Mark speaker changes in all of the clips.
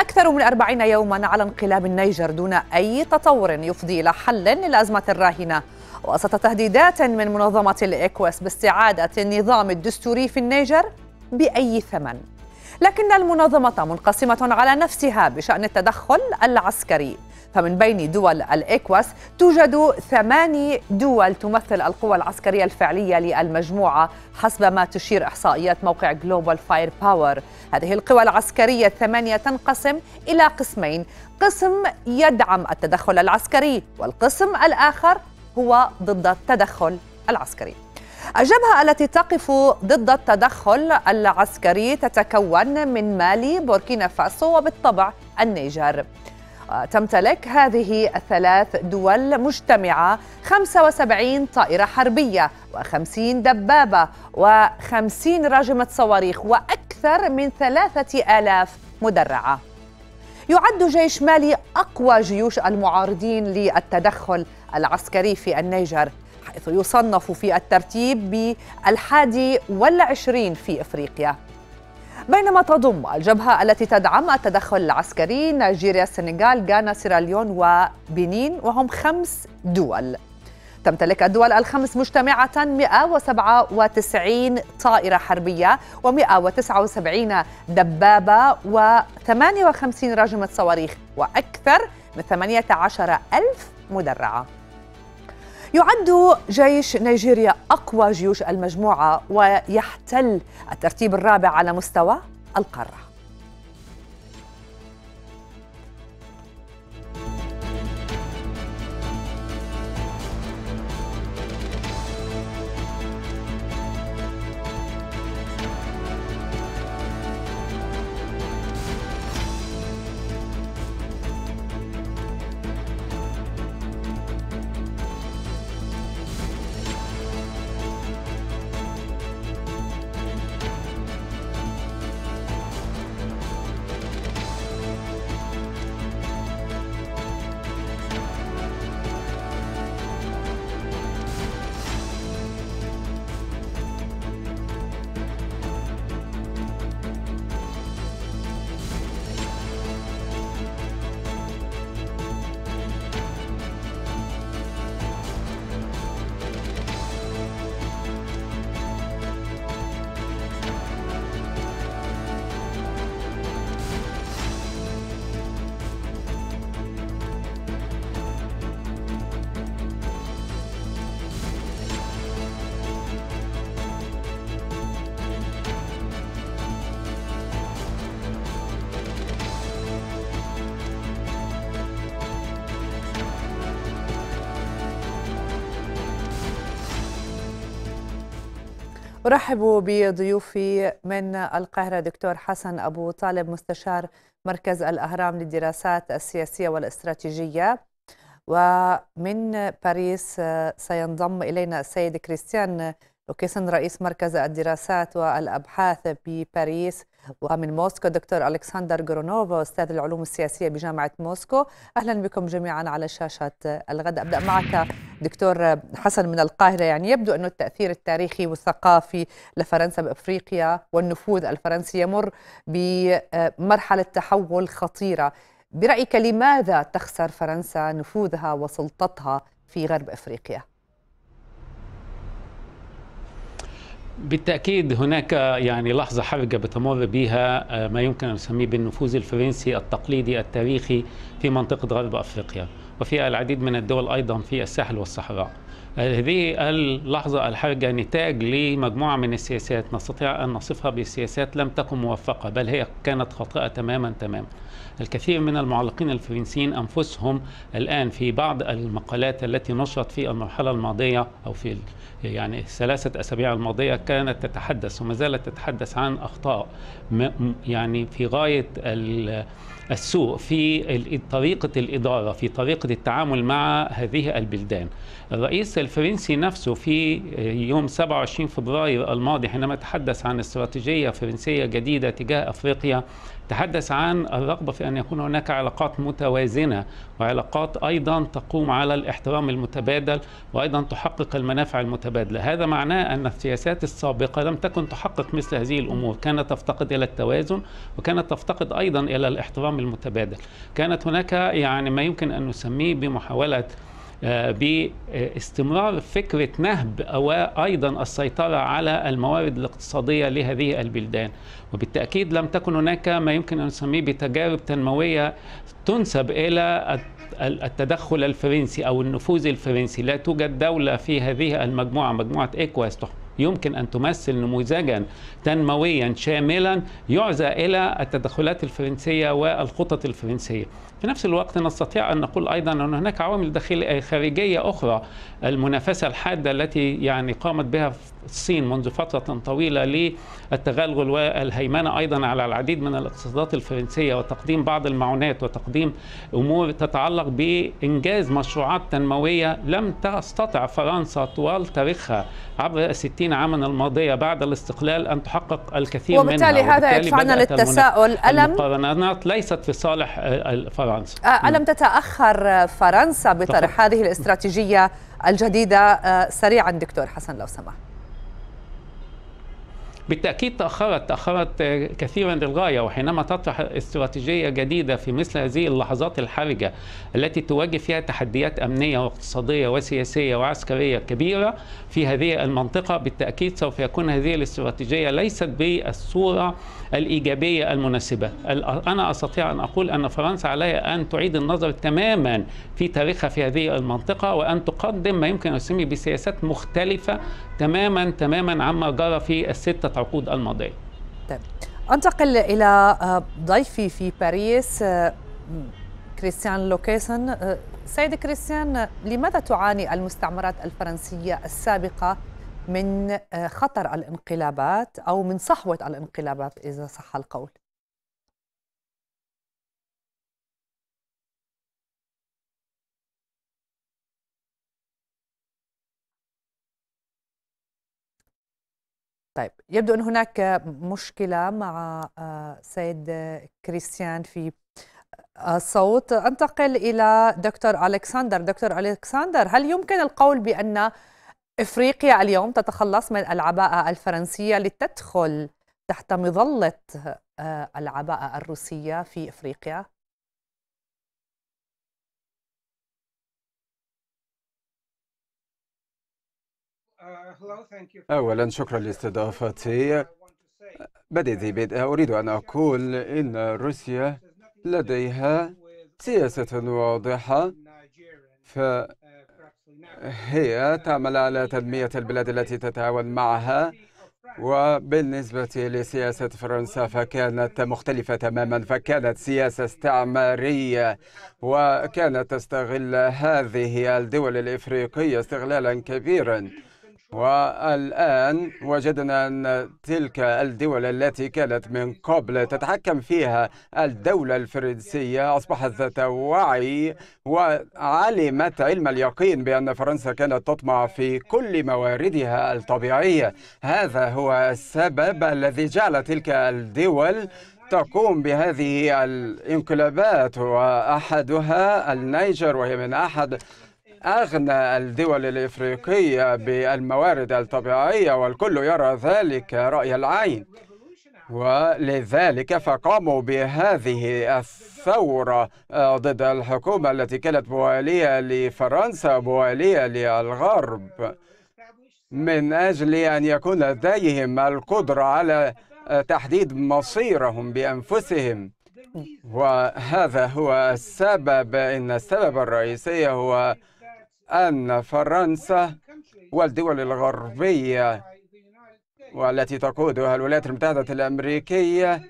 Speaker 1: أكثر من أربعين يوما على انقلاب النيجر دون أي تطور يفضي إلى حل للأزمة الراهنة وسط تهديدات من منظمة الإكواس باستعادة النظام الدستوري في النيجر بأي ثمن لكن المنظمة منقسمة على نفسها بشأن التدخل العسكري فمن بين دول الإكواس توجد ثماني دول تمثل القوى العسكرية الفعلية للمجموعة حسب ما تشير إحصائيات موقع جلوبال فاير باور هذه القوى العسكرية الثمانية تنقسم إلى قسمين قسم يدعم التدخل العسكري والقسم الآخر هو ضد التدخل العسكري الجبهة التي تقف ضد التدخل العسكري تتكون من مالي بوركينا فاسو وبالطبع النيجر تمتلك هذه الثلاث دول مجتمعة 75 طائرة حربية و50 دبابة و50 راجمة صواريخ وأكثر من 3000 مدرعة يعد جيش مالي أقوى جيوش المعارضين للتدخل العسكري في النيجر حيث يصنف في الترتيب بالحادي والعشرين في إفريقيا بينما تضم الجبهة التي تدعم التدخل العسكري نيجيريا السنغال غانا سيراليون وبنين وهم خمس دول تمتلك الدول الخمس مجتمعة 197 طائرة حربية و179 دبابة و58 راجمة صواريخ وأكثر من 18 ألف مدرعة يعد جيش نيجيريا أقوى جيوش المجموعة ويحتل الترتيب الرابع على مستوى القارة أرحب بضيوفي من القاهرة دكتور حسن أبو طالب مستشار مركز الأهرام للدراسات السياسية والاستراتيجية ومن باريس سينضم إلينا السيد كريستيان لوكيسن رئيس مركز الدراسات والأبحاث بباريس ومن موسكو دكتور ألكسندر جرونوفا أستاذ العلوم السياسية بجامعة موسكو أهلا بكم جميعا على شاشة الغد أبدأ معك دكتور حسن من القاهرة يعني يبدو أن التأثير التاريخي والثقافي لفرنسا بأفريقيا والنفوذ الفرنسي يمر بمرحلة تحول خطيرة برأيك لماذا تخسر فرنسا نفوذها وسلطتها في غرب أفريقيا؟
Speaker 2: بالتأكيد هناك يعني لحظة حرجة بتمر بها آه، ما يمكن أن نسميه بالنفوذ الفرنسي التقليدي التاريخي في منطقة غرب أفريقيا وفي العديد من الدول أيضا في الساحل والصحراء هذه اللحظة الحرجة نتاج لمجموعة من السياسات نستطيع أن نصفها بسياسات لم تكن موفقة بل هي كانت خاطئة تماما تماما الكثير من المعلقين الفرنسيين أنفسهم الآن في بعض المقالات التي نشرت في المرحلة الماضية أو في يعني الثلاثة أسابيع الماضية كانت تتحدث وما زالت تتحدث عن أخطاء يعني في غاية السوء في طريقة الإدارة في طريقة التعامل مع هذه البلدان الرئيس الفرنسي نفسه في يوم 27 فبراير الماضي حينما تحدث عن استراتيجية فرنسية جديدة تجاه أفريقيا تحدث عن الرغبة في أن يكون هناك علاقات متوازنة وعلاقات أيضا تقوم على الاحترام المتبادل وأيضا تحقق المنافع المتبادلة هذا معناه أن السياسات السابقة لم تكن تحقق مثل هذه الأمور كانت تفتقد إلى التوازن وكانت تفتقد أيضا إلى الاحترام المتبادل كانت هناك يعني ما يمكن أن نسميه بمحاولة آه، باستمرار فكرة نهب وأيضا السيطرة على الموارد الاقتصادية لهذه البلدان وبالتأكيد لم تكن هناك ما يمكن أن نسميه بتجارب تنموية تنسب إلى التدخل الفرنسي أو النفوذ الفرنسي لا توجد دولة في هذه المجموعة مجموعة إيكواس يمكن أن تمثل نموذجا تنمويا شاملا يعزى إلى التدخلات الفرنسية والخطط الفرنسية في نفس الوقت نستطيع أن نقول أيضا أن هناك عوامل داخلية خارجية أخرى المنافسة الحادة التي يعني قامت بها الصين منذ فترة طويلة للتغلغل والهيمنة أيضا على العديد من الاقتصادات الفرنسية وتقديم بعض المعونات وتقديم أمور تتعلق بإنجاز مشروعات تنموية لم تستطع فرنسا طوال تاريخها عبر 60 عاما الماضية بعد الاستقلال أن تحقق الكثير وبالتالي منها وبالتالي هذا يدفعنا للتساؤل ألم المقارنات ليست في صالح فرنسا فرنسا آه، ألم
Speaker 1: تتأخر فرنسا بطرح هذه الاستراتيجية الجديدة آه، سريعا دكتور حسن لو سمحت
Speaker 2: بالتأكيد تأخرت تأخرت آه، كثيرا للغاية وحينما تطرح استراتيجية جديدة في مثل هذه اللحظات الحرجة التي تواجه فيها تحديات أمنية واقتصادية وسياسية وعسكرية كبيرة في هذه المنطقة بالتأكيد سوف يكون هذه الاستراتيجية ليست بالصورة الإيجابية المناسبة أنا أستطيع أن أقول أن فرنسا عليها أن تعيد النظر تماما في تاريخها في هذه المنطقة وأن تقدم ما يمكن أن يسمي بسياسات مختلفة تماما تماما عما جرى في الستة العقود الماضيه
Speaker 1: طيب. انتقل الى آه، ضيفي في باريس آه، كريستيان لوكيسن آه، سيد كريستيان لماذا تعاني المستعمرات الفرنسيه السابقه من خطر الانقلابات او من صحوه الانقلابات اذا صح القول طيب يبدو أن هناك مشكلة مع آه، سيد كريستيان في الصوت آه، أنتقل إلى دكتور ألكسندر دكتور ألكسندر هل يمكن القول بأن إفريقيا اليوم تتخلص من العباءة الفرنسية لتدخل تحت مظلة آه، العباءة الروسية في إفريقيا؟
Speaker 3: Uh, أولا شكرا لاستضافتي بدأت بدء أريد أن أقول إن روسيا لديها سياسة واضحة uh, فهي uh, تعمل على تنمية البلاد التي تتعاون معها وبالنسبة لسياسة فرنسا فكانت مختلفة تماما فكانت سياسة استعمارية وكانت تستغل هذه الدول الإفريقية استغلالا كبيرا والآن وجدنا أن تلك الدول التي كانت من قبل تتحكم فيها الدولة الفرنسية أصبحت ذات وعي وعلمت علم اليقين بأن فرنسا كانت تطمع في كل مواردها الطبيعية هذا هو السبب الذي جعل تلك الدول تقوم بهذه الانقلابات وأحدها النيجر وهي من أحد أغنى الدول الإفريقية بالموارد الطبيعية والكل يرى ذلك رأي العين ولذلك فقاموا بهذه الثورة آه، ضد الحكومة التي كانت موالية لفرنسا موالية للغرب من أجل أن يكون لديهم القدرة على آه، تحديد مصيرهم بأنفسهم وهذا هو السبب إن السبب الرئيسي هو أن فرنسا والدول الغربية والتي تقودها الولايات المتحدة الأمريكية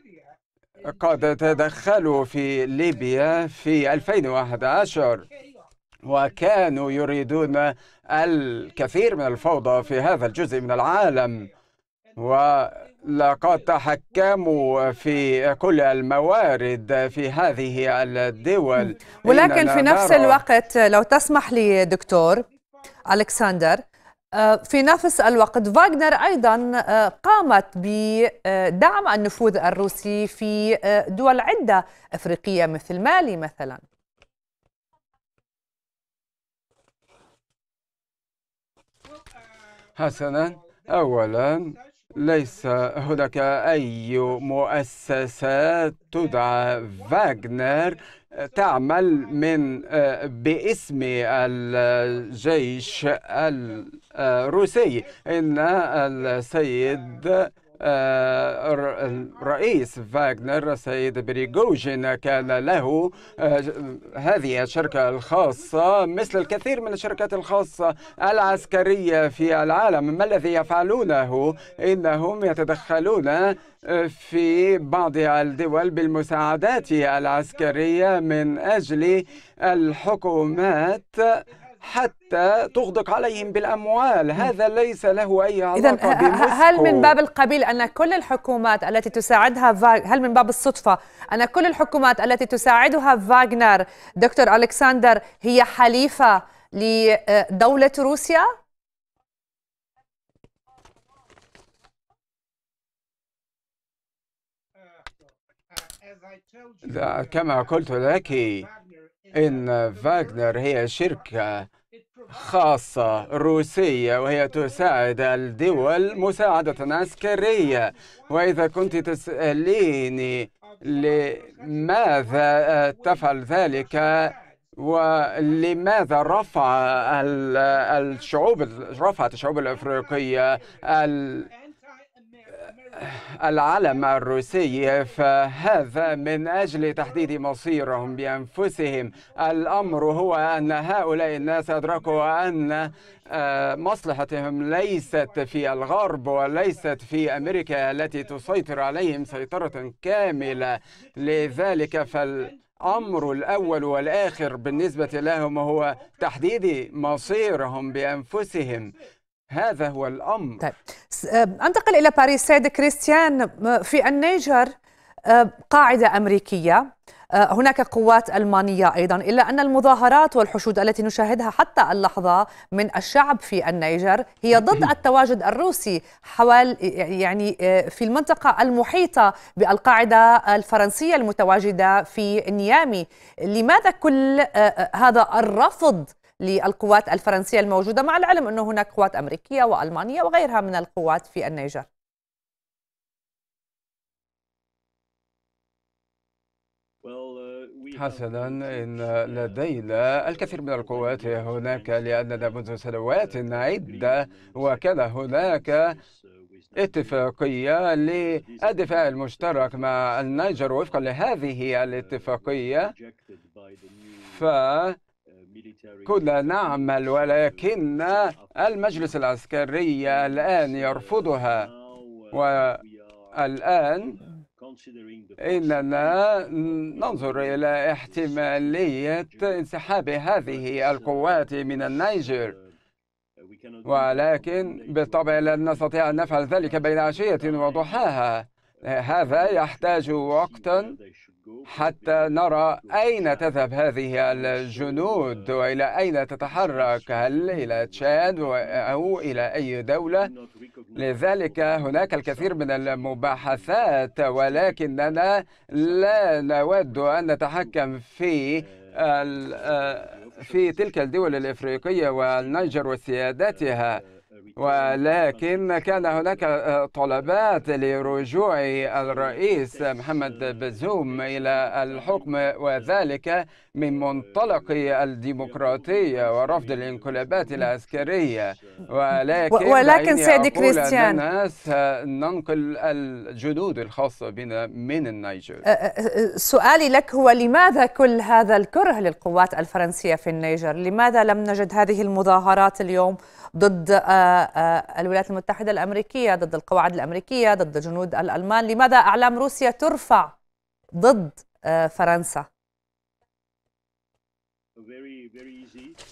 Speaker 3: قد تدخلوا في ليبيا في 2011 وكانوا يريدون الكثير من الفوضى في هذا الجزء من العالم و لقد تحكموا في كل الموارد في هذه الدول
Speaker 1: ولكن في نفس الوقت لو تسمح لي دكتور ألكسندر آه، في نفس الوقت فاغنر أيضا آه، قامت بدعم النفوذ الروسي في آه، دول عدة أفريقية مثل مالي مثلا
Speaker 3: حسنا أولا ليس هناك أي مؤسسات تدعى فاغنر تعمل من آه، باسم الجيش الروسي إن السيد آه، الرئيس فاغنر السيد بريغوجين كان له آه، هذه الشركة الخاصة مثل الكثير من الشركات الخاصة العسكرية في العالم ما الذي يفعلونه إنهم يتدخلون آه، في بعض الدول بالمساعدات العسكرية من أجل الحكومات حتى تغدق عليهم بالأموال هذا ليس له أي علاقة بمسكو هل من
Speaker 1: باب القبيل أن كل الحكومات التي تساعدها فاغ... هل من باب الصدفة أن كل الحكومات التي تساعدها فاغنر دكتور ألكسندر هي حليفة لدولة روسيا؟
Speaker 3: كما قلت لك إن فاغنر هي شركة خاصة روسية وهي تساعد الدول مساعدة عسكرية وإذا كنت تسأليني لماذا آه، تفعل ذلك ولماذا رفع الشعوب رفعت الشعوب الافريقيه العلم الروسي فهذا من أجل تحديد مصيرهم بأنفسهم الأمر هو أن هؤلاء الناس أدركوا أن آه، مصلحتهم ليست في الغرب وليست في أمريكا التي تسيطر عليهم سيطرة كاملة لذلك فال أمر الأول والآخر بالنسبة لهم هو تحديد مصيرهم بأنفسهم هذا هو الأمر طيب.
Speaker 1: آه، أنتقل إلى باريس سيد كريستيان آه، في النيجر آه، قاعدة أمريكية هناك قوات ألمانية أيضا إلا أن المظاهرات والحشود التي نشاهدها حتى اللحظة من الشعب في النيجر هي ضد التواجد الروسي حوال يعني في المنطقة المحيطة بالقاعدة الفرنسية المتواجدة في نيامي لماذا كل هذا الرفض للقوات الفرنسية الموجودة مع العلم أنه هناك قوات أمريكية وألمانية وغيرها من القوات في النيجر
Speaker 3: حسنا إن لدينا الكثير من القوات هناك لأننا منذ سنوات عدة وكان هناك اتفاقية للدفاع المشترك مع النيجر وفقا لهذه الاتفاقية ف كنا نعمل ولكن المجلس العسكري الآن يرفضها والآن إننا ننظر إلى احتمالية انسحاب هذه القوات من النيجر ولكن بالطبع لن نستطيع أن نفعل ذلك بين عشية وضحاها هذا يحتاج وقتا حتى نرى أين تذهب هذه الجنود وإلى أين تتحرك هل إلى تشاد أو إلى أي دولة لذلك هناك الكثير من المباحثات ولكننا لا نود أن نتحكم في آه، في تلك الدول الإفريقية والنيجر وسيادتها ولكن كان هناك آه، طلبات لرجوع الرئيس محمد بزوم إلى الحكم وذلك من منطلق الديمقراطية ورفض الانقلابات العسكرية ولكن ولكن سيد كريستيان الناس آه، ننقل الجنود الخاصة بنا من النيجر
Speaker 1: آه، سؤالي لك هو لماذا كل هذا الكره للقوات الفرنسية في النيجر لماذا لم نجد هذه المظاهرات اليوم ضد الولايات المتحدة الأمريكية ضد القواعد الأمريكية ضد جنود الألمان لماذا أعلام روسيا ترفع ضد آه، فرنسا؟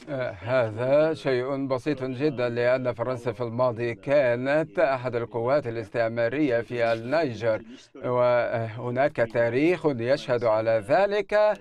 Speaker 3: آه، هذا شيء بسيط جدا لأن فرنسا في الماضي كانت أحد القوات الاستعمارية في النيجر وهناك تاريخ يشهد على ذلك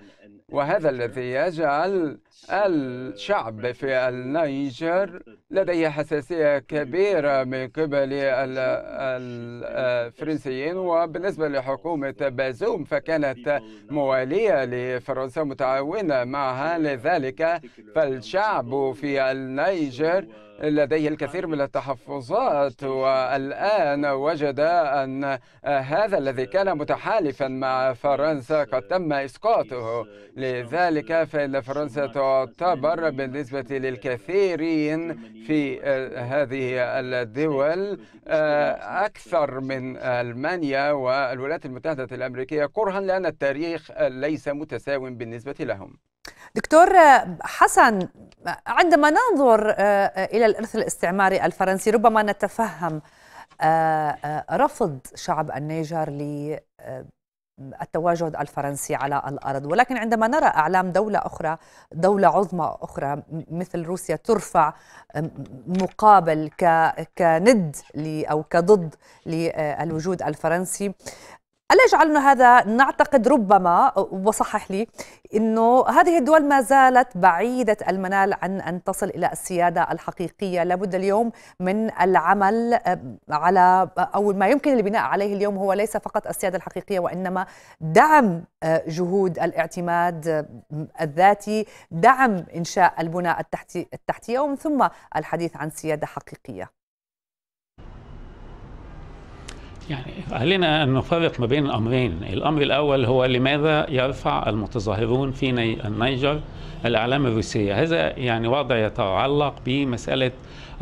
Speaker 3: وهذا الذي يجعل الشعب في النيجر لديه حساسية كبيرة من قبل الفرنسيين وبالنسبة لحكومة بازوم فكانت موالية لفرنسا متعاونة معها لذلك فالشعب في النيجر لديه الكثير من التحفظات والآن وجد أن هذا الذي كان متحالفا مع فرنسا قد تم إسقاطه لذلك فإن فرنسا تعتبر بالنسبة للكثيرين في هذه الدول أكثر من ألمانيا والولايات المتحدة الأمريكية كرها لأن التاريخ ليس متساوي بالنسبة لهم
Speaker 1: دكتور حسن عندما ننظر آه، آه، الى الارث الاستعماري الفرنسي ربما نتفهم آه، رفض شعب النيجر للتواجد الفرنسي على الارض ولكن عندما نرى اعلام دوله اخرى دوله عظمى اخرى مثل روسيا ترفع مقابل كند او كضد للوجود الفرنسي ألا يجعلنا هذا نعتقد ربما وصحح لي أنه هذه الدول ما زالت بعيدة المنال عن أن تصل إلى السيادة الحقيقية لابد اليوم من العمل آه، على أو ما يمكن البناء عليه اليوم هو ليس فقط السيادة الحقيقية وإنما دعم آه، جهود الاعتماد آه، الذاتي دعم إنشاء البنى التحتية ومن ثم الحديث عن سيادة حقيقية يعني
Speaker 2: علينا أن نفرق ما بين أمرين الأمر الأول هو لماذا يرفع المتظاهرون في النيجر الأعلام الروسية هذا يعني وضع يتعلق بمسألة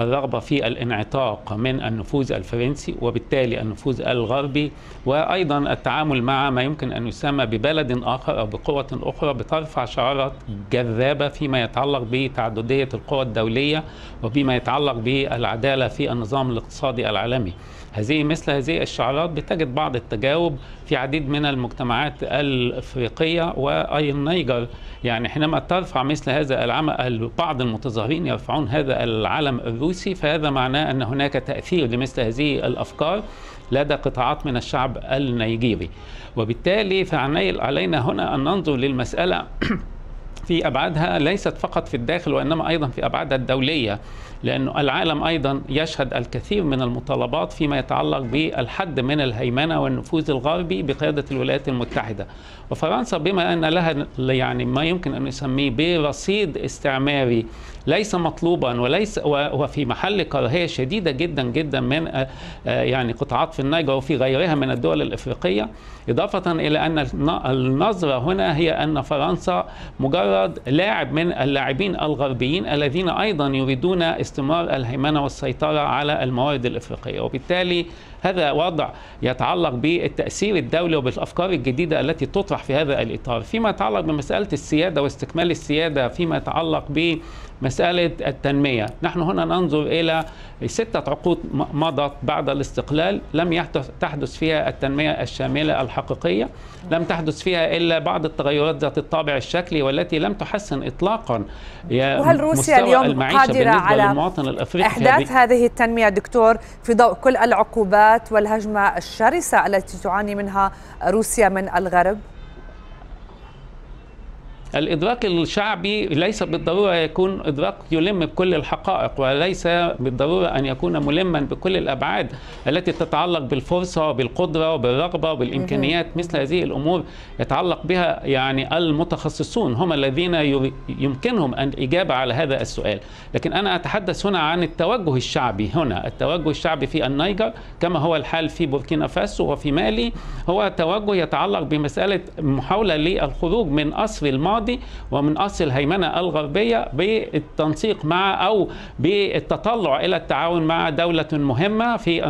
Speaker 2: الرغبة في الانعتاق من النفوذ الفرنسي وبالتالي النفوذ الغربي وأيضا التعامل مع ما يمكن أن يسمى ببلد آخر أو بقوة أخرى بترفع شعارات جذابة فيما يتعلق بتعددية القوى الدولية وبما يتعلق بالعدالة في النظام الاقتصادي العالمي هذه مثل هذه الشعارات بتجد بعض التجاوب في عديد من المجتمعات الافريقيه النيجر يعني حينما ترفع مثل هذا العمل بعض المتظاهرين يرفعون هذا العلم الروسي فهذا معناه ان هناك تاثير لمثل هذه الافكار لدى قطاعات من الشعب النيجيري وبالتالي فعلينا هنا ان ننظر للمساله في ابعادها ليست فقط في الداخل وانما ايضا في ابعادها الدوليه لأنه العالم أيضا يشهد الكثير من المطالبات فيما يتعلق بالحد من الهيمنة والنفوذ الغربي بقيادة الولايات المتحدة وفرنسا بما أن لها يعني ما يمكن أن نسميه برصيد استعماري ليس مطلوبا وليس وفي محل كراهية شديدة جدا جدا من آه، آه، يعني قطاعات في النيجر وفي غيرها من الدول الإفريقية إضافة إلى أن النظرة هنا هي أن فرنسا مجرد لاعب من اللاعبين الغربيين الذين أيضا يريدون استمرار الهيمنه والسيطره على الموارد الافريقيه وبالتالي هذا وضع يتعلق بالتأثير الدولي وبالأفكار الجديدة التي تطرح في هذا الإطار فيما يتعلق بمسألة السيادة واستكمال السيادة فيما يتعلق ب مسألة التنمية نحن هنا ننظر إلى ستة عقود مضت بعد الاستقلال لم يحدث تحدث فيها التنمية الشاملة الحقيقية لم تحدث فيها إلا بعض التغيرات ذات الطابع الشكلي والتي لم تحسن إطلاقا وهل روسيا اليوم قادرة على الأفريقي إحداث
Speaker 1: هذه التنمية دكتور في ضوء كل العقوبات العقوبات والهجمه الشرسه التي تعاني منها روسيا من الغرب؟
Speaker 2: الإدراك الشعبي ليس بالضرورة يكون إدراك يلم بكل الحقائق وليس بالضرورة أن يكون ملما بكل الأبعاد التي تتعلق بالفرصة وبالقدرة وبالرغبة وبالإمكانيات مثل هذه الأمور يتعلق بها يعني المتخصصون هم الذين يمكنهم أن إجابة على هذا السؤال لكن أنا أتحدث هنا عن التوجه الشعبي هنا التوجه الشعبي في النيجر كما هو الحال في بوركينا فاسو وفي مالي هو توجه يتعلق بمسألة محاولة للخروج من اصل الماضي الغربي ومن أصل الهيمنة الغربية بالتنسيق مع أو بالتطلع إلى التعاون مع دولة مهمة في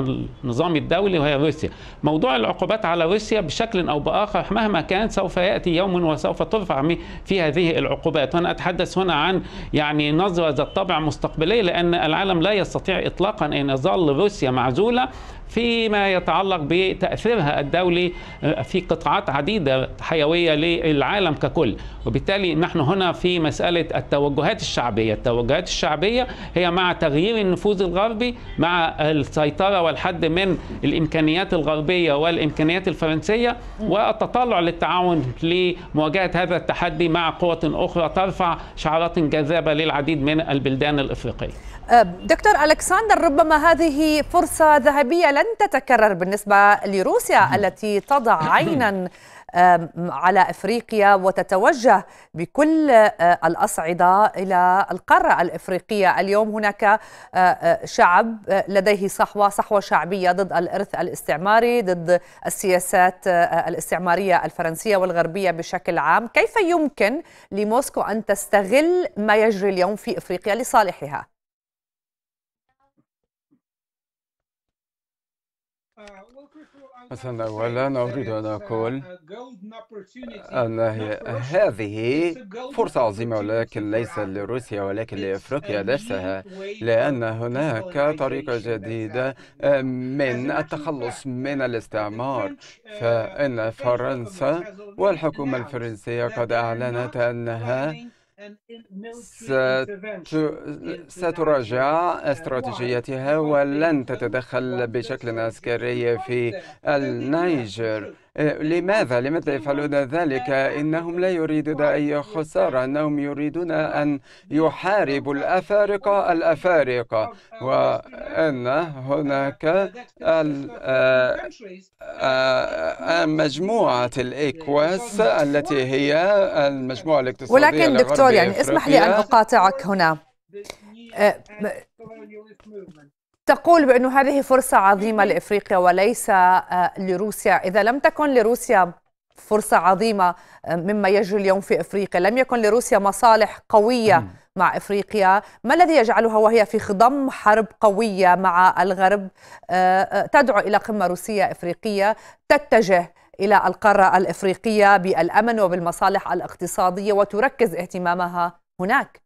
Speaker 2: النظام الدولي وهي روسيا موضوع العقوبات على روسيا بشكل أو بآخر مهما كان سوف يأتي يوم وسوف ترفع في هذه العقوبات وأنا أتحدث هنا عن يعني نظرة ذات طبع مستقبلية لأن العالم لا يستطيع إطلاقا أن يظل روسيا معزولة فيما يتعلق بتأثيرها الدولي آه، في قطاعات عديدة حيوية للعالم ككل وبالتالي نحن هنا في مسألة التوجهات الشعبية التوجهات الشعبية هي مع تغيير النفوذ الغربي مع السيطرة والحد من الإمكانيات الغربية والإمكانيات الفرنسية والتطلع للتعاون لمواجهة هذا التحدي مع قوة أخرى ترفع شعارات جذابة للعديد من البلدان الإفريقية
Speaker 1: أه، دكتور ألكسندر ربما هذه فرصة ذهبية لن تتكرر بالنسبة لروسيا التي تضع عينا على افريقيا وتتوجه بكل أه، الاصعده الى القاره الافريقيه، اليوم هناك أه، شعب لديه صحوه، صحوه شعبيه ضد الارث الاستعماري، ضد السياسات الاستعماريه الفرنسيه والغربيه بشكل عام، كيف يمكن لموسكو ان تستغل ما يجري اليوم في افريقيا لصالحها؟
Speaker 3: مثلا أولا أريد أن أقول أن هذه فرصة عظيمة ولكن ليس لروسيا ولكن لإفريقيا نفسها لأن هناك طريقة جديدة آه، من التخلص من الاستعمار فإن فرنسا والحكومة الفرنسية قد أعلنت أنها ستراجع استراتيجيتها ولن تتدخل بشكل عسكري في النيجر آه، لماذا لماذا يفعلون ذلك إنهم لا يريدون أي خسارة أنهم يريدون أن يحاربوا الأفارقة الأفارقة وأن هناك آه، آه، مجموعة الإكواس التي هي المجموعة الاقتصادية ولكن دكتور يعني اسمح لي أن
Speaker 1: أقاطعك هنا تقول بأنه هذه فرصة عظيمة لإفريقيا وليس آه، لروسيا إذا لم تكن لروسيا فرصة عظيمة آه، مما يجري اليوم في إفريقيا لم يكن لروسيا مصالح قوية مع إفريقيا ما الذي يجعلها وهي في خضم حرب قوية مع الغرب آه، تدعو إلى قمة روسية إفريقية تتجه إلى القارة الإفريقية بالأمن وبالمصالح الاقتصادية وتركز اهتمامها هناك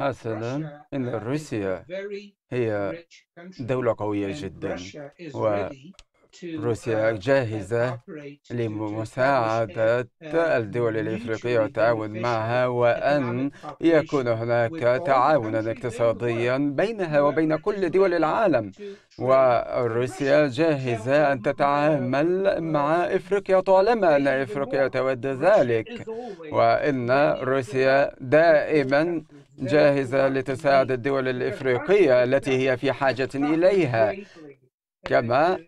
Speaker 2: حسنا
Speaker 3: uh, إن uh, روسيا هي
Speaker 2: دولة قوية جدا
Speaker 3: روسيا uh, جاهزة uh, لمساعدة uh, الدول الإفريقية والتعاون معها وأن يكون هناك تعاونا اقتصاديا بينها وبين كل دول العالم وروسيا جاهزة أن تتعامل مع إفريقيا طالما أن إفريقيا تود ذلك وإن روسيا دائما جاهزة لتساعد الدول الإفريقية التي هي في حاجة إليها كما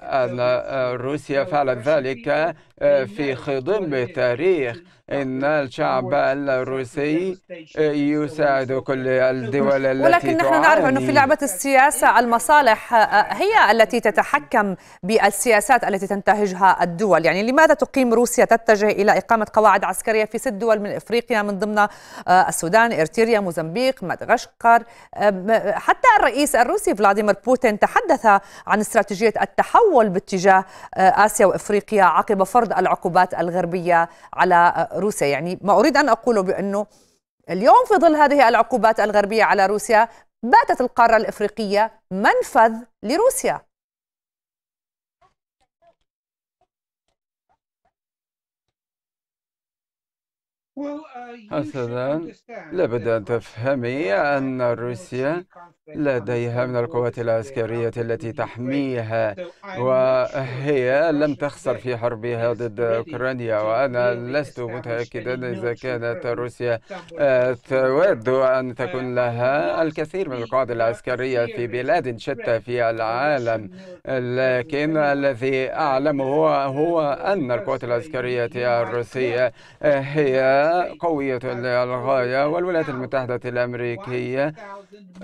Speaker 3: أن آه، روسيا فعلت ذلك آه، في خضم التاريخ إن الشعب الروسي إيه، يساعد كل الدول التي ولكن نحن نعرف أنه في لعبة
Speaker 1: السياسة المصالح آه، آه، هي التي تتحكم بالسياسات التي تنتهجها الدول يعني لماذا تقيم روسيا تتجه إلى إقامة قواعد عسكرية في ست دول من إفريقيا من ضمن آه، السودان إرتيريا موزمبيق مدغشقر حتى الرئيس الروسي فلاديمير بوتين تحدث عن استراتيجية التحول باتجاه آسيا وإفريقيا عقب فرض العقوبات الغربية على روسيا يعني ما أريد أن أقوله بأنه اليوم في ظل هذه العقوبات الغربية على روسيا باتت القارة الإفريقية منفذ لروسيا
Speaker 2: حسنا uh,
Speaker 3: لابد أن تفهمي أن روسيا لديها من القوات العسكرية التي تحميها وهي لم تخسر في حربها ضد أوكرانيا وأنا لست متأكدا إذا كانت روسيا آه، تود أن تكون لها الكثير من القوات العسكرية في بلاد شتى في العالم لكن الذي أعلمه هو أن القوات العسكرية الروسية هي قوية للغاية والولايات المتحدة الأمريكية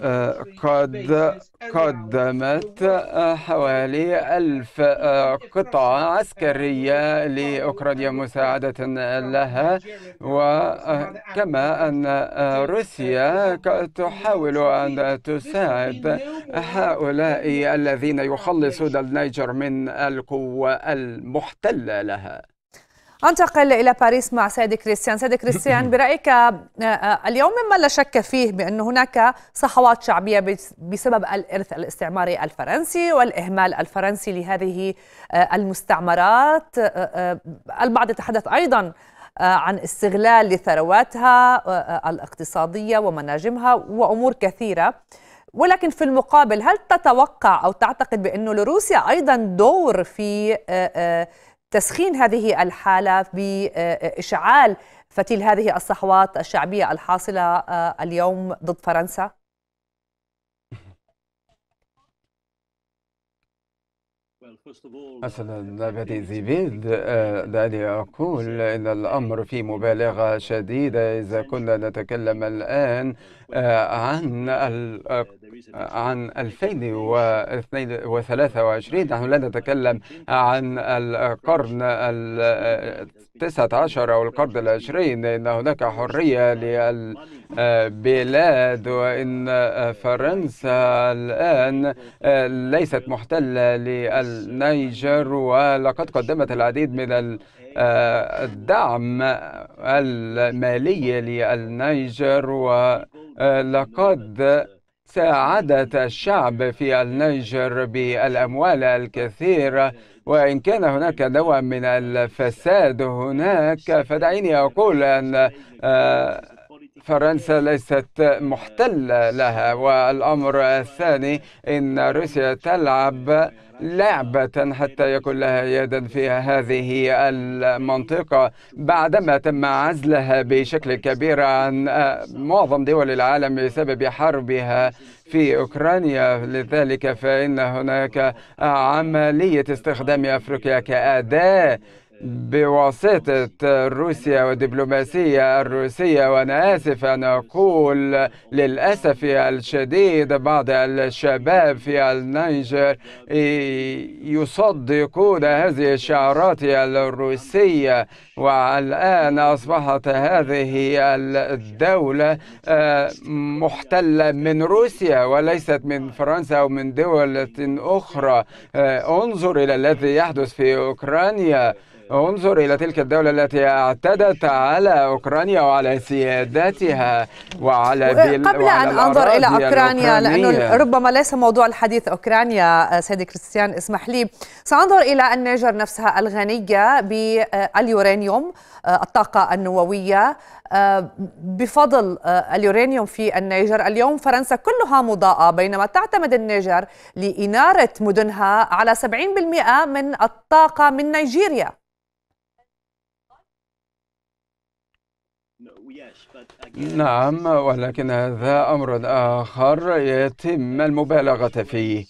Speaker 3: آه، قد قدمت آه، حوالي ألف آه، قطعة عسكرية لأوكرانيا مساعدة لها وكما أن روسيا تحاول أن تساعد هؤلاء الذين يخلصون النيجر من القوة المحتلة لها
Speaker 1: انتقل الى باريس مع سيد كريستيان سيد كريستيان برايك آه، آه، اليوم مما لا شك فيه بان هناك صحوات شعبيه بسبب الارث الاستعماري الفرنسي والاهمال الفرنسي لهذه آه، المستعمرات البعض يتحدث ايضا عن استغلال لثرواتها الاقتصاديه ومناجمها وامور كثيره ولكن في المقابل هل تتوقع او تعتقد بانه لروسيا ايضا دور في تسخين هذه الحالة بإشعال فتيل هذه الصحوات الشعبية الحاصلة آه، اليوم ضد فرنسا؟
Speaker 3: مثلا بدي زبيد دعني أقول آه، إن الأمر في مبالغة شديدة إذا كنا نتكلم الآن آه، عن آه، عن 2023 نحن لا نتكلم عن القرن التسعة عشر أو القرن العشرين إن هناك حرية للبلاد وإن فرنسا الآن ليست محتلة لل النيجر ولقد قدمت العديد من آه، الدعم المالي للنيجر ولقد ساعدت الشعب في النيجر بالأموال الكثيرة وإن كان هناك نوع من الفساد هناك فدعيني أقول أن آه، فرنسا ليست محتلة لها والأمر الثاني إن روسيا تلعب لعبة حتى يكون لها يدا في هذه المنطقة بعدما تم عزلها بشكل كبير عن آه، معظم دول العالم بسبب حربها في أوكرانيا لذلك فإن هناك عملية استخدام أفريقيا كأداة بواسطة روسيا والدبلوماسية الروسية وأنا آسف أن أقول للأسف الشديد بعض الشباب في النيجر يصدقون هذه الشعارات الروسية والآن أصبحت هذه الدولة آه، محتلة من روسيا وليست من فرنسا أو من دولة أخرى آه، انظر إلى الذي يحدث في أوكرانيا انظر إلى تلك الدولة التي اعتدت على أوكرانيا وعلى سيادتها وعلى بل... قبل وعلى أن أنظر إلى أوكرانيا لأنه ربما
Speaker 1: ليس موضوع الحديث أوكرانيا سيدي كريستيان اسمح لي سأنظر إلى النيجر نفسها الغنية باليورانيوم آه، الطاقة النووية آه، بفضل آه، اليورانيوم في النيجر اليوم فرنسا كلها مضاءة بينما تعتمد النيجر لإنارة مدنها على 70% من الطاقة من نيجيريا
Speaker 3: نعم ولكن هذا أمر آخر يتم المبالغة فيه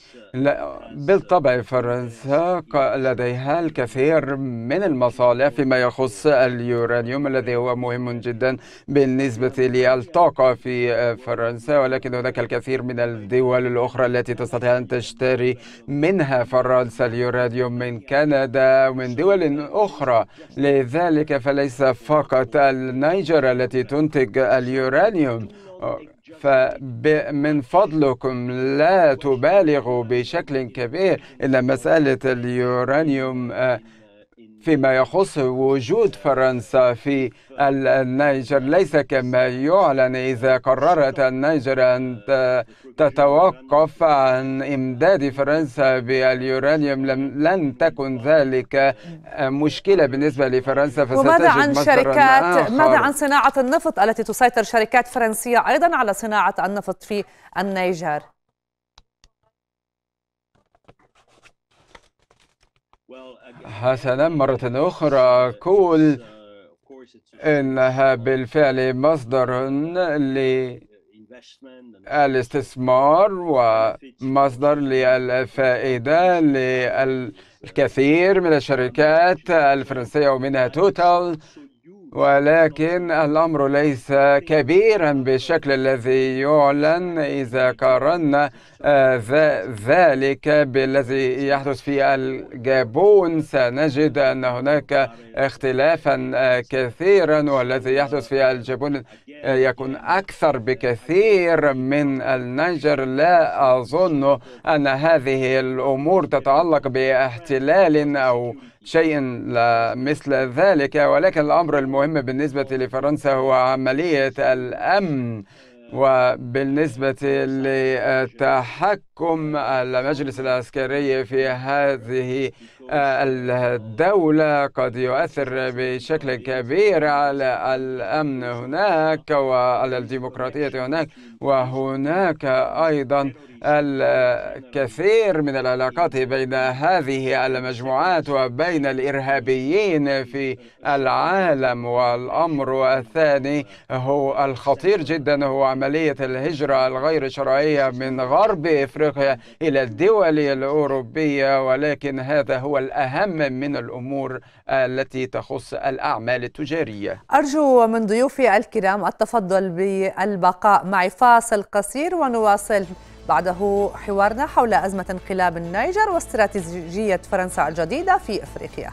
Speaker 3: بالطبع فرنسا لديها الكثير من المصالح فيما يخص اليورانيوم الذي هو مهم جدا بالنسبة للطاقة في فرنسا ولكن هناك الكثير من الدول الأخرى التي تستطيع أن تشتري منها فرنسا اليورانيوم من كندا ومن دول أخرى لذلك فليس فقط النيجر التي تنتج اليورانيوم فمن فضلكم لا تبالغوا بشكل كبير إلى مسألة اليورانيوم آه، فيما يخص وجود فرنسا في النيجر ليس كما يعلن إذا قررت النيجر أن تتوقف عن إمداد فرنسا باليورانيوم لن تكن ذلك مشكلة بالنسبة لفرنسا وماذا عن شركات ماذا عن
Speaker 1: صناعة النفط التي تسيطر شركات فرنسية أيضا على صناعة النفط في النيجر؟
Speaker 3: حسنا مرة أخرى أقول إنها بالفعل مصدر للاستثمار ومصدر للفائدة للكثير من الشركات الفرنسية ومنها توتال ولكن الأمر ليس كبيرا بالشكل الذي يعلن إذا قارنا آه، ذلك بالذي يحدث في الجابون سنجد أن هناك اختلافا آه، كثيرا والذي يحدث في الجابون آه، يكون أكثر بكثير من النيجر لا أظن أن هذه الأمور تتعلق باحتلال أو شيء مثل ذلك ولكن الأمر المهم بالنسبة لفرنسا هو عملية الأمن وبالنسبة للتحكم يحكم المجلس العسكري في هذه آه، الدولة قد يؤثر بشكل كبير على الأمن هناك وعلى الديمقراطية هناك وهناك أيضا الكثير من العلاقات بين هذه المجموعات وبين الإرهابيين في العالم والأمر الثاني هو الخطير جدا هو عملية الهجرة الغير شرعية من غرب إفريقيا أفريقيا إلى الدول الأوروبية ولكن هذا هو الأهم من الأمور التي تخص الأعمال التجارية
Speaker 1: أرجو من ضيوفي الكرام التفضل بالبقاء معي فاصل قصير ونواصل بعده حوارنا حول أزمة انقلاب النيجر واستراتيجية فرنسا الجديدة في أفريقيا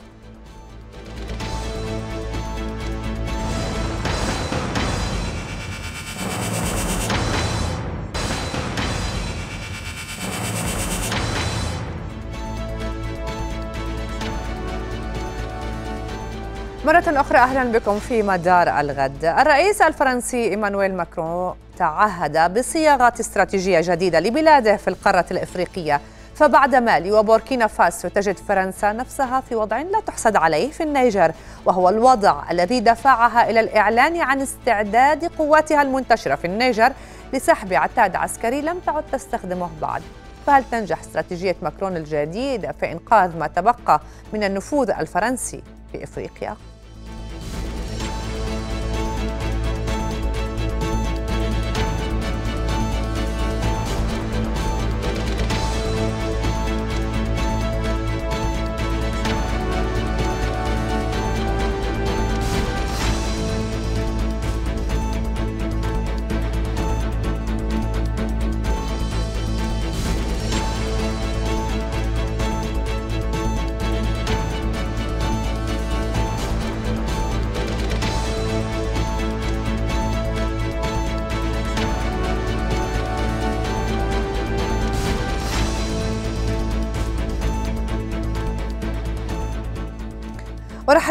Speaker 1: مرة أخرى أهلا بكم في مدار الغد الرئيس الفرنسي إيمانويل ماكرون تعهد بصياغة استراتيجية جديدة لبلاده في القارة الإفريقية فبعد مالي وبوركينا فاسو تجد فرنسا نفسها في وضع لا تحسد عليه في النيجر وهو الوضع الذي دفعها إلى الإعلان عن استعداد قواتها المنتشرة في النيجر لسحب عتاد عسكري لم تعد تستخدمه بعد فهل تنجح استراتيجية ماكرون الجديدة في إنقاذ ما تبقى من النفوذ الفرنسي في إفريقيا؟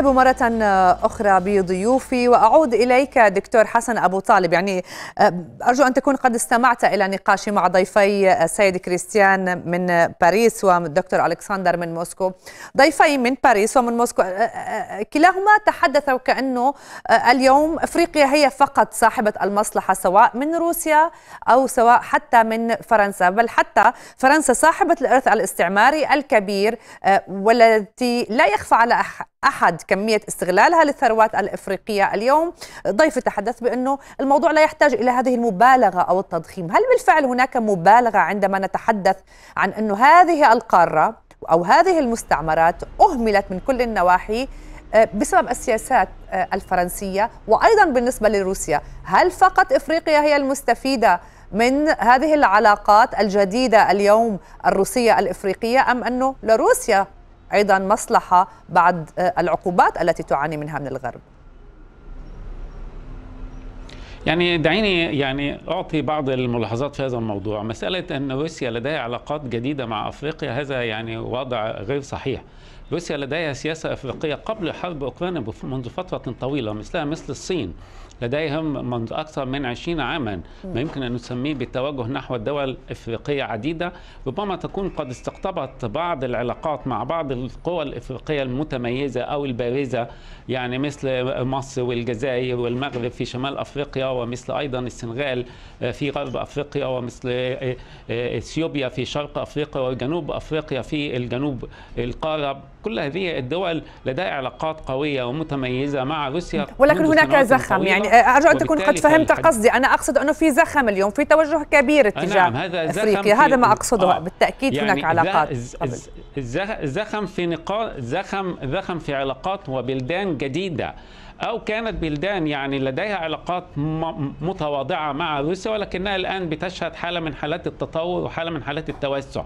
Speaker 1: ارحب مره اخرى بضيوفي واعود اليك دكتور حسن ابو طالب يعني آه، ارجو ان تكون قد استمعت الى نقاشي مع ضيفي السيد آه، كريستيان من باريس والدكتور الكسندر من موسكو ضيفي من باريس ومن موسكو آه، كلاهما تحدث كانه اليوم افريقيا هي فقط صاحبه المصلحه سواء من روسيا او سواء حتى من فرنسا بل حتى فرنسا صاحبه الارث الاستعماري الكبير والتي لا يخفى على احد كمية استغلالها للثروات الإفريقية اليوم ضيف تحدث بأنه الموضوع لا يحتاج إلى هذه المبالغة أو التضخيم هل بالفعل هناك مبالغة عندما نتحدث عن أنه هذه القارة أو هذه المستعمرات أهملت من كل النواحي آه، بسبب السياسات آه، الفرنسية وأيضا بالنسبة لروسيا هل فقط إفريقيا هي المستفيدة من هذه العلاقات الجديدة اليوم الروسية الإفريقية أم أنه لروسيا أيضا مصلحة بعد آه، العقوبات التي تعاني منها من الغرب
Speaker 2: يعني دعيني يعني اعطي بعض الملاحظات في هذا الموضوع، مساله ان روسيا لديها علاقات جديده مع افريقيا هذا يعني وضع غير صحيح. روسيا لديها سياسه افريقيه قبل حرب اوكرانيا منذ فتره طويله مثلها مثل الصين، لديهم منذ أكثر من 20 عاما ما يمكن أن نسميه بالتوجه نحو الدول الإفريقية عديدة ربما تكون قد استقطبت بعض العلاقات مع بعض القوى الإفريقية المتميزة أو البارزة يعني مثل مصر والجزائر والمغرب في شمال أفريقيا ومثل أيضا السنغال آه، في غرب أفريقيا ومثل آه، آه، إثيوبيا في شرق أفريقيا وجنوب أفريقيا في الجنوب القارب كل هذه الدول لديها علاقات قوية ومتميزة مع روسيا ولكن هناك زخم يعني يعني ارجو ان تكون قد فهمت قصدي
Speaker 1: انا اقصد انه في زخم اليوم في توجه كبير آه، اتجاه نعم هذا افريقيا هذا ما اقصده آه بالتاكيد يعني هناك علاقات
Speaker 2: زخم في نقاط زخم زخم في علاقات وبلدان جديده أو كانت بلدان يعني لديها علاقات متواضعة مع روسيا ولكنها الآن بتشهد حالة من حالات التطور وحالة من حالات التوسع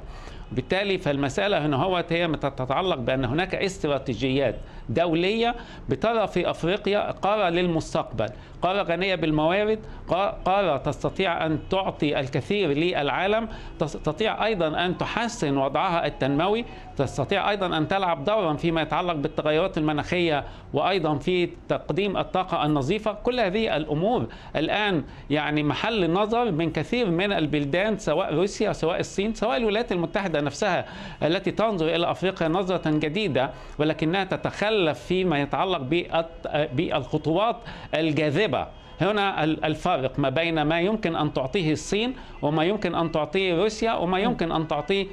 Speaker 2: بالتالي فالمسألة هنا هو هي تتعلق بأن هناك استراتيجيات دولية بترى في أفريقيا قارة للمستقبل قارة غنية بالموارد قارة تستطيع أن تعطي الكثير للعالم تستطيع أيضا أن تحسن وضعها التنموي تستطيع أيضا أن تلعب دورا فيما يتعلق بالتغيرات المناخية وأيضا في تقديم الطاقة النظيفة كل هذه الأمور الآن يعني محل نظر من كثير من البلدان سواء روسيا سواء الصين سواء الولايات المتحدة نفسها التي تنظر إلى أفريقيا نظرة جديدة ولكنها تتخلف فيما يتعلق بالخطوات الجاذبة هنا الفارق ما بين ما يمكن أن تعطيه الصين وما يمكن أن تعطيه روسيا وما يمكن أن تعطيه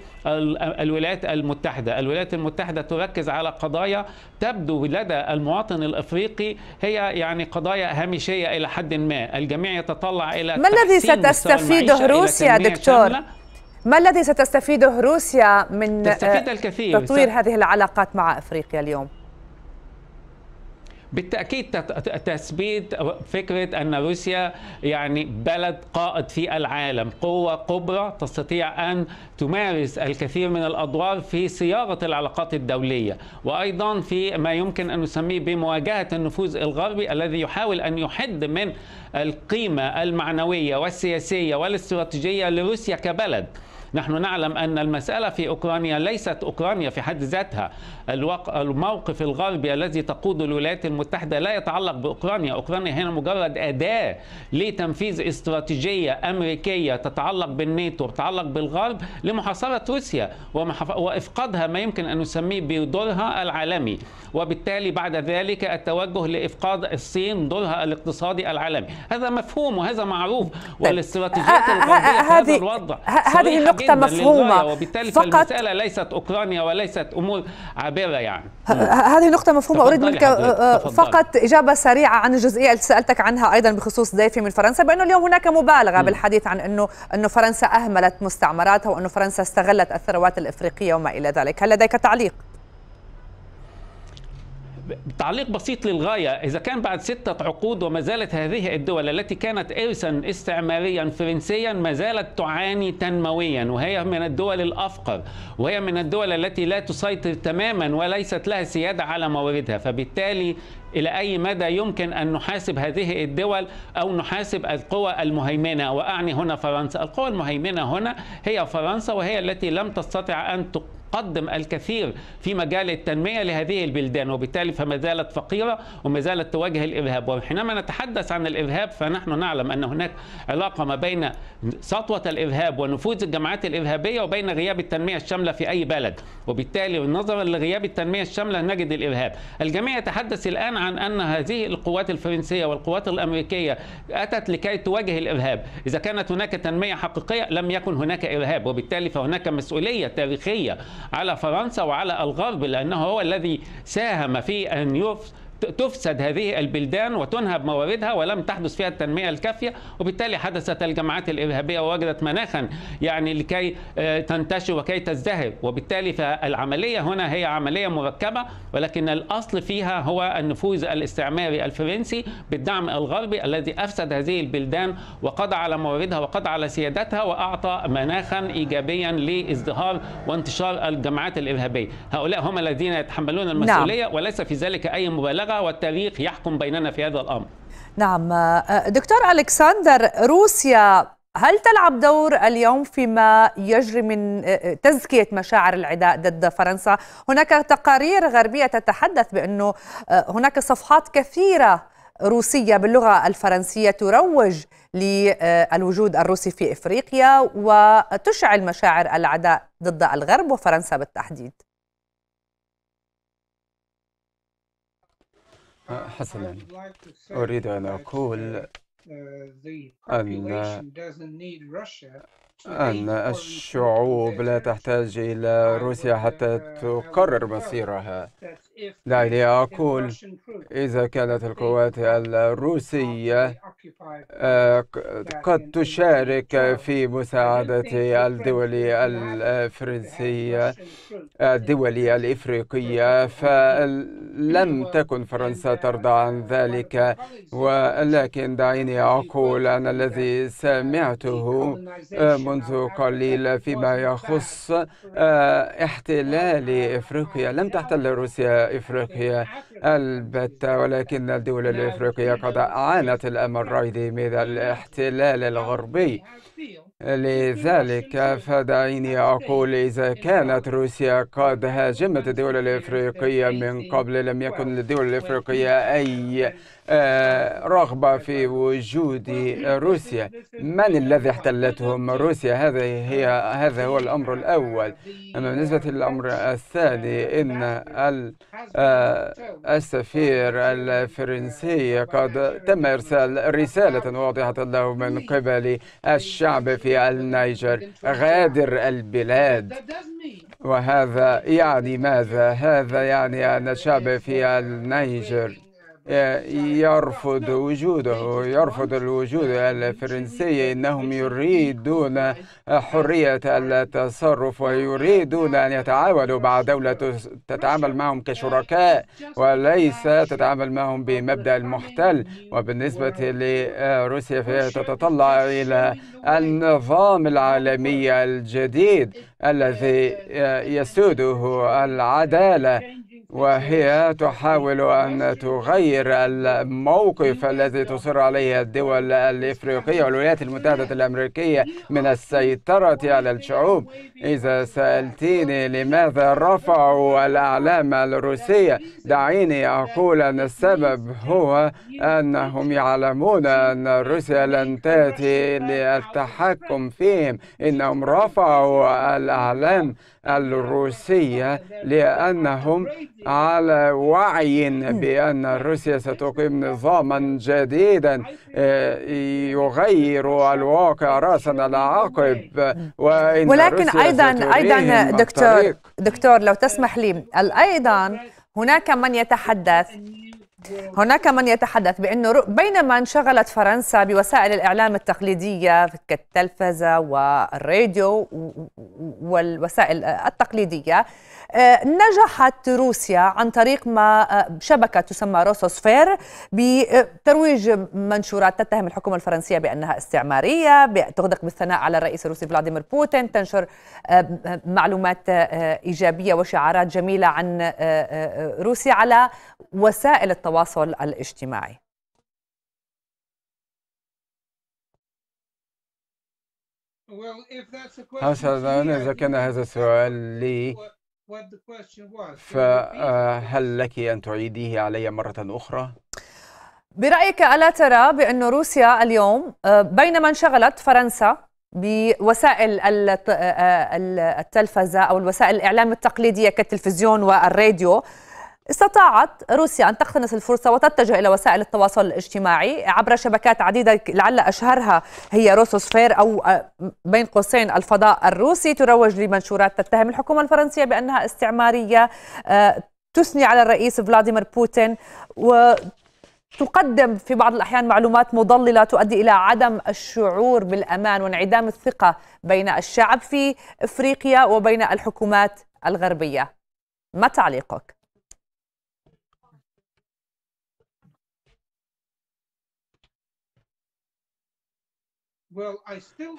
Speaker 2: الولايات المتحدة الولايات المتحدة تركز على قضايا تبدو لدى المواطن الأفريقي هي يعني قضايا هامشية إلى حد ما الجميع يتطلع
Speaker 1: إلى ما الذي ستستفيده روسيا دكتور؟ ما الذي ستستفيده روسيا من آه، تستفيد الكثير تطوير هذه العلاقات مع افريقيا اليوم؟
Speaker 2: بالتاكيد تثبيت فكره ان روسيا يعني بلد قائد في العالم، قوه كبرى تستطيع ان تمارس الكثير من الادوار في صياغه العلاقات الدوليه، وايضا في ما يمكن ان نسميه بمواجهه النفوذ الغربي الذي يحاول ان يحد من القيمه المعنويه والسياسيه والاستراتيجيه لروسيا كبلد. نحن نعلم أن المسألة في أوكرانيا ليست أوكرانيا في حد ذاتها الموقف الغربي الذي تقوده الولايات المتحدة لا يتعلق بأوكرانيا أوكرانيا هنا مجرد أداة لتنفيذ استراتيجية أمريكية تتعلق بالناتو تتعلق بالغرب لمحاصرة روسيا وإفقادها ما يمكن أن نسميه بدورها العالمي وبالتالي بعد ذلك التوجه لإفقاد الصين دورها الاقتصادي العالمي هذا مفهوم وهذا معروف طيب. والاستراتيجيات الغربية في هذا الوضع هذه النقطة حتى مفهومه وبالتالي فقط المساله ليست اوكرانيا وليست امور عابره يعني
Speaker 1: هذه نقطه مفهومه اريد منك آه، آه، فقط اجابه سريعه عن الجزئيه اللي سالتك عنها ايضا بخصوص ضيفي من فرنسا بانه اليوم هناك مبالغه م. بالحديث عن انه انه فرنسا اهملت مستعمراتها وانه فرنسا استغلت الثروات الافريقيه وما الى ذلك هل لديك تعليق
Speaker 2: تعليق بسيط للغاية إذا كان بعد ستة عقود وما زالت هذه الدول التي كانت إرثا استعماريا فرنسيا ما زالت تعاني تنمويا وهي من الدول الأفقر وهي من الدول التي لا تسيطر تماما وليست لها سيادة على مواردها فبالتالي إلى أي مدى يمكن أن نحاسب هذه الدول أو نحاسب القوى المهيمنة وأعني هنا فرنسا القوى المهيمنة هنا هي فرنسا وهي التي لم تستطع أن تقدم الكثير في مجال التنمية لهذه البلدان وبالتالي فما زالت فقيرة وما زالت تواجه الإرهاب وحينما نتحدث عن الإرهاب فنحن نعلم أن هناك علاقة ما بين سطوة الإرهاب ونفوذ الجماعات الإرهابية وبين غياب التنمية الشاملة في أي بلد وبالتالي نظرا لغياب التنمية الشاملة نجد الإرهاب الجميع يتحدث الآن عن أن هذه القوات الفرنسية والقوات الأمريكية أتت لكي تواجه الإرهاب إذا كانت هناك تنمية حقيقية لم يكن هناك إرهاب وبالتالي فهناك مسؤولية تاريخية على فرنسا وعلى الغرب لأنه هو الذي ساهم في أن يفصل تفسد هذه البلدان وتنهب مواردها ولم تحدث فيها التنمية الكافية وبالتالي حدثت الجماعات الإرهابية ووجدت مناخا يعني لكي آه، تنتشر وكي تزدهر وبالتالي فالعملية هنا هي عملية مركبة ولكن الأصل فيها هو النفوذ الاستعماري الفرنسي بالدعم الغربي الذي أفسد هذه البلدان وقضى على مواردها وقضى على سيادتها وأعطى مناخا إيجابيا لازدهار وانتشار الجماعات الإرهابية هؤلاء هم الذين يتحملون نعم. المسؤولية نعم. وليس في ذلك أي مبالغة المنطقة والتاريخ يحكم بيننا في هذا الأمر
Speaker 1: نعم آه، دكتور ألكسندر روسيا هل تلعب دور اليوم فيما يجري من آه، آه، تزكية مشاعر العداء ضد فرنسا؟ هناك تقارير غربية تتحدث بأنه هناك صفحات كثيرة روسية باللغة الفرنسية تروج للوجود الروسي في إفريقيا وتشعل مشاعر العداء ضد الغرب وفرنسا بالتحديد
Speaker 3: آه، حسنا أريد أن uh, أقول أن أن الشعوب لا تحتاج إلى روسيا حتى uh, تقرر مصيرها دعني أقول إذا كانت القوات الروسية آه، قد تشارك في مساعدة الدول الفرنسية آه، الدول الإفريقية فلم تكن فرنسا ترضى عن ذلك ولكن دعيني أقول أن الذي uh, سمعته منذ قليل فيما يخص آه، احتلال uh, إفريقيا لم تحتل روسيا إفريقيا البتة ولكن الدول الإفريقية قد عانت الأمرين من الاحتلال الغربي لذلك فدعيني أقول إذا كانت روسيا قد هاجمت الدول الإفريقية من قبل لم يكن للدول الإفريقية أي آه، رغبة في وجود روسيا من الذي احتلتهم روسيا هذا هي هذا هو الأمر الأول أما بالنسبة للأمر الثاني إن آه، السفير الفرنسي قد تم إرسال رسالة واضحة له من قبل الشعب في النيجر غادر البلاد وهذا يعني ماذا؟ هذا يعني أن الشعب في النيجر يرفض وجوده يرفض الوجود الفرنسي إنهم يريدون حرية التصرف ويريدون أن يتعاملوا مع دولة تتعامل معهم كشركاء وليس تتعامل معهم بمبدأ المحتل وبالنسبة لروسيا فهي تتطلع إلى النظام العالمي الجديد الذي يسوده العدالة وهي تحاول أن تغير الموقف الذي تصر عليه الدول الإفريقية والولايات المتحدة الأمريكية من السيطرة على الشعوب إذا سألتيني لماذا رفعوا الأعلام الروسية دعيني أقول أن السبب هو أنهم يعلمون أن روسيا لن تأتي للتحكم فيهم إنهم رفعوا الأعلام الروسية لأنهم على وعي بأن روسيا ستقيم نظاما جديدا آه، يغير الواقع رأسا على عقب وإن ولكن أيضا أيضا دكتور
Speaker 1: دكتور لو تسمح لي أيضا هناك من يتحدث هناك من يتحدث بأنه بينما انشغلت فرنسا بوسائل الإعلام التقليدية كالتلفزة والراديو والوسائل التقليدية آه، نجحت روسيا عن طريق ما آه، شبكة تسمى روسوسفير بترويج منشورات تتهم الحكومة الفرنسية بأنها استعمارية تغدق بالثناء على الرئيس الروسي فلاديمير بوتين تنشر آه، معلومات إيجابية وشعارات جميلة عن روسيا على وسائل التواصل الاجتماعي
Speaker 3: هذا إذا كان هذا السؤال لي فهل آه، لك أن تعيديه علي مرة أخرى؟
Speaker 1: برأيك ألا ترى بأن روسيا اليوم آه، بينما انشغلت فرنسا بوسائل آه، التلفزة أو الوسائل الإعلام التقليدية كالتلفزيون والراديو استطاعت روسيا أن تقتنص الفرصة وتتجه إلى وسائل التواصل الاجتماعي عبر شبكات عديدة لعل أشهرها هي روسوسفير أو آه، بين قوسين الفضاء الروسي تروج لمنشورات تتهم الحكومة الفرنسية بأنها استعمارية آه، تثني على الرئيس فلاديمير بوتين و تقدم في بعض الأحيان معلومات مضللة تؤدي إلى عدم الشعور بالأمان وانعدام الثقة بين الشعب في إفريقيا وبين الحكومات الغربية ما تعليقك؟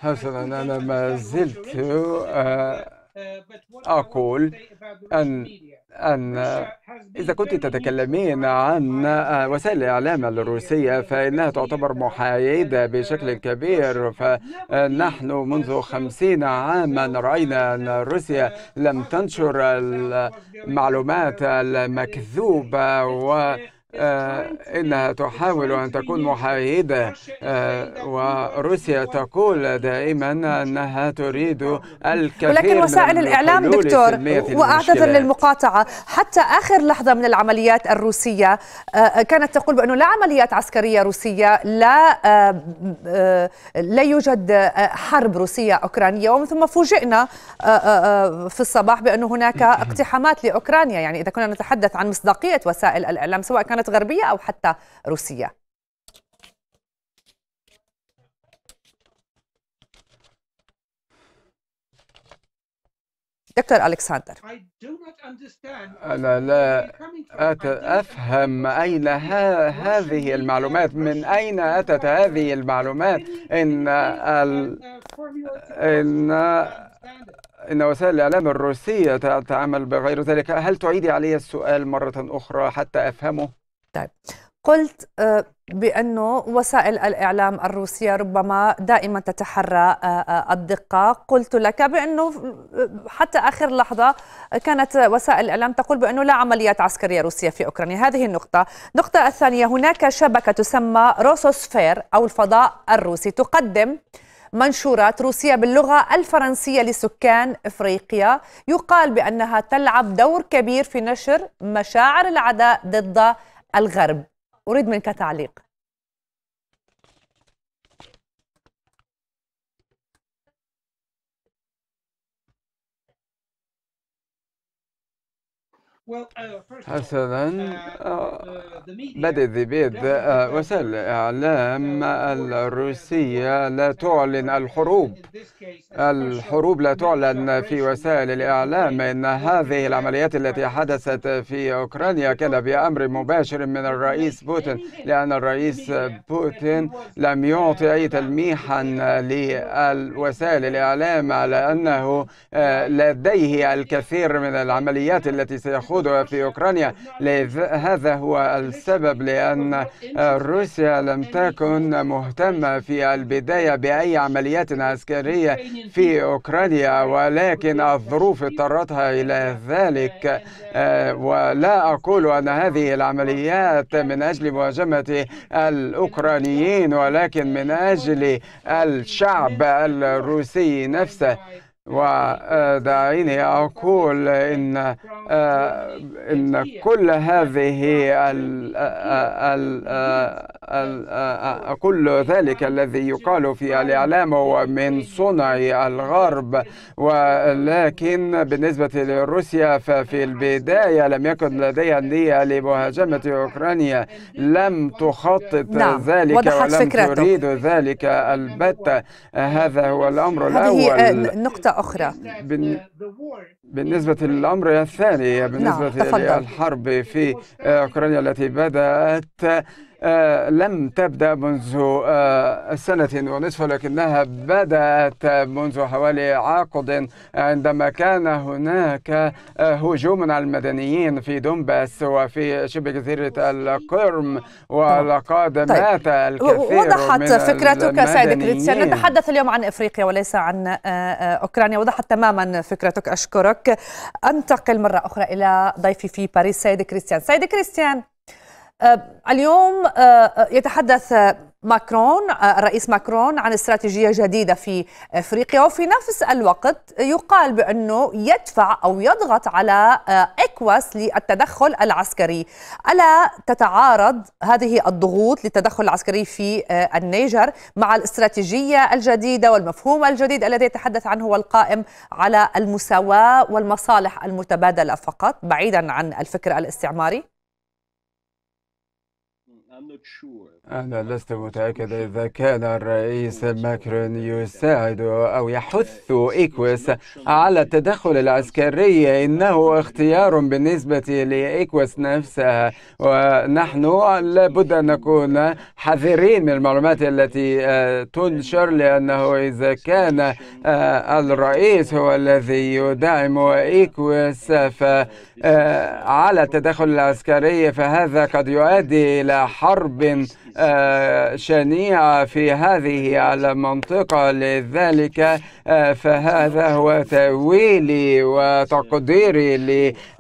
Speaker 3: حسنا أنا ما زلت آه، أقول أن أن إذا كنت تتكلمين عن وسائل الإعلام الروسية فإنها تعتبر محايدة بشكل كبير فنحن آه، منذ خمسين عاما رأينا أن روسيا uh, لم تنشر المعلومات المكذوبة و آه، إنها تحاول أن تكون محايدة آه، وروسيا تقول دائما أنها تريد الكثير ولكن وسائل الإعلام دكتور وأعتذر
Speaker 1: للمقاطعة حتى آخر لحظة من العمليات الروسية آه، كانت تقول بأنه لا عمليات عسكرية روسية لا لا يوجد حرب روسية أوكرانية ومن ثم فوجئنا في الصباح بأنه هناك اقتحامات لأوكرانيا يعني إذا كنا نتحدث عن مصداقية وسائل الإعلام سواء كانت كانت غربية أو حتى روسية دكتور الكسندر انا لا أت... افهم
Speaker 3: اين ها... هذه المعلومات من اين اتت هذه المعلومات ان ال... Uh, ان ان وسائل الاعلام الروسيه تتعامل بغير ذلك هل تعيدي علي السؤال مره اخرى حتى افهمه طيب
Speaker 1: قلت آه، بأنه وسائل الإعلام الروسية ربما دائما تتحرى آه، آه، الدقة قلت لك بأنه حتى آخر لحظة كانت وسائل الإعلام تقول بأنه لا عمليات عسكرية روسية في أوكرانيا هذه النقطة النقطة الثانية هناك شبكة تسمى روسوسفير أو الفضاء الروسي تقدم منشورات روسية باللغة الفرنسية لسكان إفريقيا يقال بأنها تلعب دور كبير في نشر مشاعر العداء ضد الغرب أريد منك تعليق
Speaker 3: Uh, حسنا بدأت بيد وسائل الإعلام الروسية لا تعلن الحروب الحروب لا تعلن في وسائل الإعلام إن هذه العمليات التي حدثت في أوكرانيا كان بأمر مباشر من الرئيس بوتين لأن الرئيس بوتين لم يعطي أي تلميحا لوسائل الإعلام على أنه آه، لديه الكثير من العمليات التي سيخوض يخوضها في أوكرانيا هذا هو السبب لأن روسيا لم تكن مهتمة في البداية بأي عمليات عسكرية في أوكرانيا ولكن الظروف اضطرتها إلى ذلك آه، ولا أقول أن هذه العمليات من أجل مهاجمة الأوكرانيين ولكن من أجل الشعب الروسي نفسه ودعيني أقول إن آه، إن كل هذه ال آه، ال آه، ال كل ذلك الذي يقال في الإعلام هو من صنع الغرب ولكن بالنسبة لروسيا ففي البداية لم يكن لديها نية لمهاجمة أوكرانيا لم تخطط نعم. ذلك ولم فكرته. تريد ذلك البتة هذا هو الأمر الأول
Speaker 1: نقطة أخرى
Speaker 3: بالنسبة للأمر الثاني بالنسبة نعم. للحرب في آه، أوكرانيا التي بدأت آه، لم تبدأ منذ آه، سنة ونصف لكنها بدأت منذ حوالي عقد عندما كان هناك آه، هجوم على المدنيين في دومباس وفي شبه جزيرة القرم ولقد طيب. مات الكثير وضحت من فكرتك سيد كريتسيان نتحدث
Speaker 1: اليوم عن إفريقيا وليس عن أوكرانيا وضحت تماما فكرتك أشكرك أنتقل مرة أخرى إلى ضيفي في باريس سيد كريستيان سيد كريستيان آه، اليوم آه، آه، يتحدث ماكرون الرئيس ماكرون عن استراتيجيه جديده في افريقيا وفي نفس الوقت يقال بانه يدفع او يضغط على اكواس للتدخل العسكري الا تتعارض هذه الضغوط للتدخل العسكري في النيجر مع الاستراتيجيه الجديده والمفهوم الجديد الذي يتحدث عنه القائم على المساواه والمصالح المتبادله فقط بعيدا عن الفكر الاستعماري
Speaker 3: I'm not sure أنا لست متأكد إذا كان الرئيس ماكرون يساعد أو يحث إيكوس على التدخل العسكري إنه اختيار بالنسبة لإيكوس نفسها ونحن لابد أن نكون حذرين من المعلومات التي آه، تنشر لأنه إذا كان آه، الرئيس هو الذي يدعم إيكوس آه، على التدخل العسكري فهذا قد يؤدي إلى حرب آه، شنيعة في هذه المنطقة لذلك آه، فهذا هو تأويلي وتقديري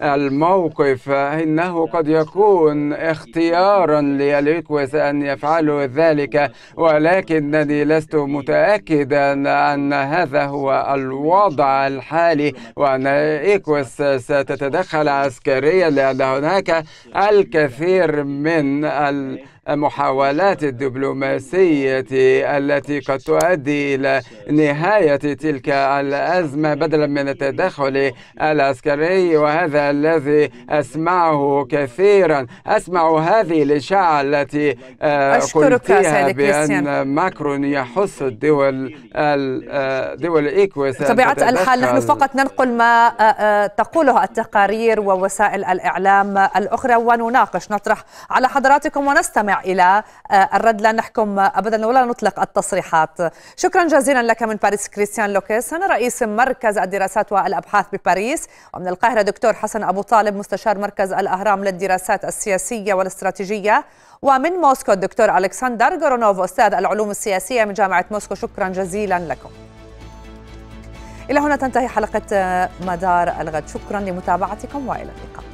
Speaker 3: للموقف إنه قد يكون اختيارا لليكوس أن يفعلوا ذلك ولكنني لست متأكدا أن هذا هو الوضع الحالي وأن إيكوس ستتدخل عسكريا لأن هناك الكثير من ال محاولات الدبلوماسية التي قد تؤدي إلى نهاية تلك الأزمة بدلا من التدخل العسكري وهذا الذي أسمعه كثيرا أسمع هذه الإشاعة التي آه، قلتها بأن ماكرون يحس الدول آه، دول إيكوس طبيعة الحال نحن فقط
Speaker 1: ننقل ما آه، تقوله التقارير ووسائل الإعلام الأخرى ونناقش نطرح على حضراتكم ونستمع إلى آه، الرد لا نحكم أبدا ولا نطلق التصريحات شكرا جزيلا لك من باريس كريستيان لوكيس أنا رئيس مركز الدراسات والأبحاث بباريس ومن القاهرة دكتور حسن أبو طالب مستشار مركز الأهرام للدراسات السياسية والاستراتيجية ومن موسكو الدكتور ألكسندر غورونوف أستاذ العلوم السياسية من جامعة موسكو شكرا جزيلا لكم إلى هنا تنتهي حلقة آه، مدار الغد شكرا لمتابعتكم وإلى اللقاء